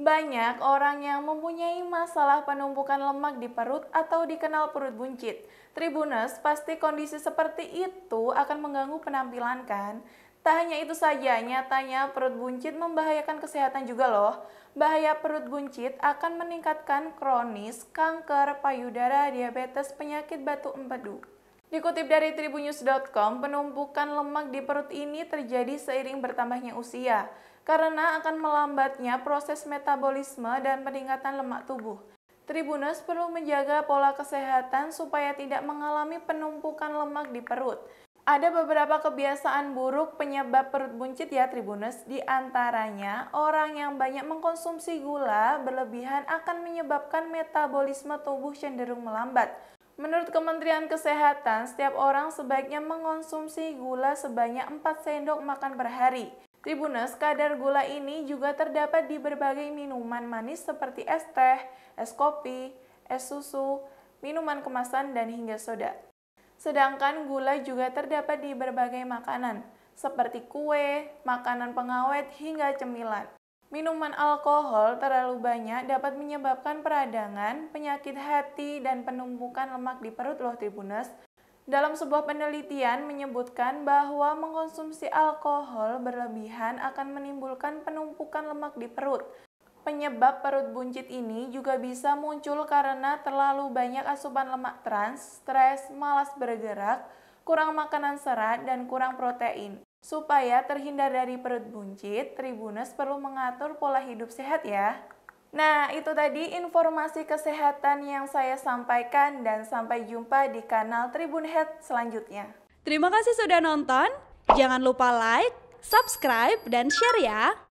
Banyak orang yang mempunyai masalah penumpukan lemak di perut atau dikenal perut buncit. Tribunus pasti kondisi seperti itu akan mengganggu penampilan kan? Tak hanya itu saja, nyatanya perut buncit membahayakan kesehatan juga loh. Bahaya perut buncit akan meningkatkan kronis, kanker, payudara, diabetes, penyakit batu empedu. Dikutip dari tribunews.com, penumpukan lemak di perut ini terjadi seiring bertambahnya usia karena akan melambatnya proses metabolisme dan peningkatan lemak tubuh. Tribunus perlu menjaga pola kesehatan supaya tidak mengalami penumpukan lemak di perut. Ada beberapa kebiasaan buruk penyebab perut buncit ya Tribunus, di antaranya orang yang banyak mengkonsumsi gula berlebihan akan menyebabkan metabolisme tubuh cenderung melambat. Menurut Kementerian Kesehatan, setiap orang sebaiknya mengonsumsi gula sebanyak 4 sendok makan per hari. Tribunus, kadar gula ini juga terdapat di berbagai minuman manis seperti es teh, es kopi, es susu, minuman kemasan, dan hingga soda. Sedangkan gula juga terdapat di berbagai makanan, seperti kue, makanan pengawet, hingga cemilan. Minuman alkohol terlalu banyak dapat menyebabkan peradangan, penyakit hati, dan penumpukan lemak di perut loh Tribunus. Dalam sebuah penelitian menyebutkan bahwa mengkonsumsi alkohol berlebihan akan menimbulkan penumpukan lemak di perut. Penyebab perut buncit ini juga bisa muncul karena terlalu banyak asupan lemak trans, stres, malas bergerak, kurang makanan serat, dan kurang protein. Supaya terhindar dari perut buncit, Tribunus perlu mengatur pola hidup sehat ya. Nah, itu tadi informasi kesehatan yang saya sampaikan dan sampai jumpa di kanal Tribun Head selanjutnya. Terima kasih sudah nonton. Jangan lupa like, subscribe, dan share ya.